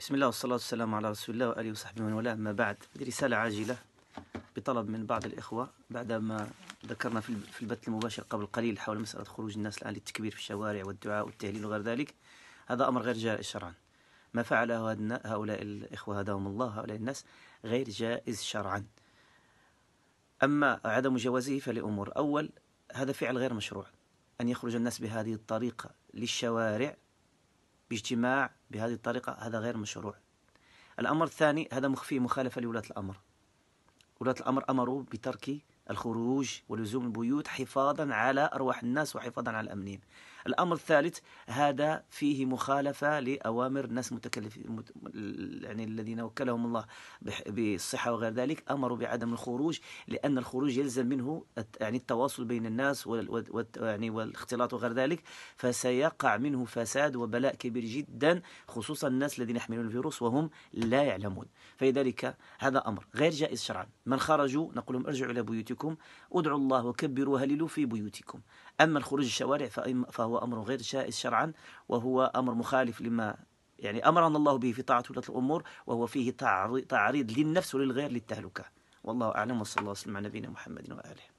بسم الله والصلاة والسلام على رسول الله وآله وصحبه ومن والاه ما بعد رسالة عاجلة بطلب من بعض الإخوة بعدما ذكرنا في البث المباشر قبل قليل حول مسألة خروج الناس الآن للتكبير في الشوارع والدعاء والتهليل وغير ذلك هذا أمر غير جائز شرعا ما فعله هؤلاء الإخوة هداهم الله هؤلاء الناس غير جائز شرعا أما عدم جوازه فلأمور أول هذا فعل غير مشروع أن يخرج الناس بهذه الطريقة للشوارع باجتماع بهذه الطريقة هذا غير مشروع الأمر الثاني هذا مخفي مخالفة لولاة الأمر ولاة الأمر أمروا بترك الخروج ولزوم البيوت حفاظا على أرواح الناس وحفاظا على الأمنين الأمر الثالث هذا فيه مخالفة لأوامر الناس متكلفين يعني الذين وكلهم الله بالصحة وغير ذلك أمروا بعدم الخروج لأن الخروج يلزم منه يعني التواصل بين الناس يعني والاختلاط وغير ذلك فسيقع منه فساد وبلاء كبير جدا خصوصا الناس الذين يحملون الفيروس وهم لا يعلمون فلذلك هذا أمر غير جائز شرعا من خرجوا نقول لهم ارجعوا إلى بيوتكم بيوتكم ادعوا الله وكبروا وهللوا في بيوتكم أما الخروج الشوارع فهو أمر غير جائز شرعا وهو أمر مخالف لما يعني أمرنا الله به في طاعة ولاة الأمور وهو فيه تعريض للنفس وللغير للتهلكة والله أعلم وصلى الله وسلم على نبينا محمد وآله